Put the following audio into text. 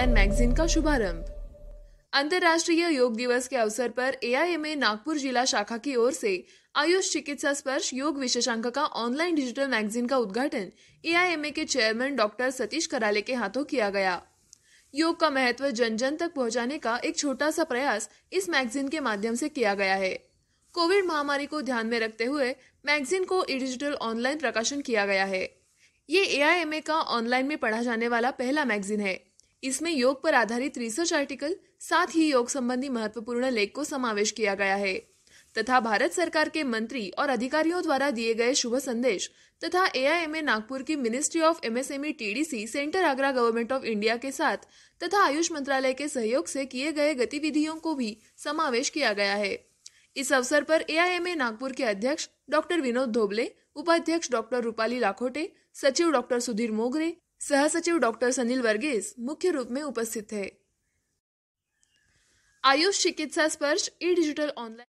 man magazine का शुभारंभ अंतर्राष्ट्रीय योग दिवस के अवसर पर एआईएमए नागपुर जिला शाखा की ओर से आयुष चिकित्सा स्पर्श योग विशेषांक का ऑनलाइन डिजिटल मैगजीन का उद्घाटन एआईएमए के चेयरमैन डॉक्टर सतीश कराले के हाथों किया गया योग का महत्व जन जन तक पहुंचाने का एक छोटा सा प्रयास इस मैगजीन के माध्यम से किया गया है कोविड महामारी को ध्यान में रखते हुए मैगजीन को डिजिटल ऑनलाइन प्रकाशन किया गया है ये एआईएमए का ऑनलाइन में पढ़ा जाने वाला पहला मैगजीन है इसमें योग पर आधारित रिसर्च आर्टिकल साथ ही योग संबंधी महत्वपूर्ण लेख को समावेश किया गया है तथा भारत सरकार के मंत्री और अधिकारियों द्वारा दिए गए शुभ संदेश तथा एआईएमए नागपुर की ministry of MSME TDC centre Agra government of India के साथ तथा आयुष मंत्रालय के सहयोग से किए गए गतिविधियों को भी समावेश किया गया है इस अवसर पर एआईएमए नागपुर के अध्यक्ष डॉक्टर विनोद धोबले उपाध्यक्ष डॉक्टर रूपाली लाखोटे सचिव डॉक्टर सुधीर मोगरे सह सचिव डॉक्टर सनील वर्गीस मुख्य रूप में उपस्थित थे आयुष चिकित्सा स्पर्श ई डिजिटल ऑनलाइन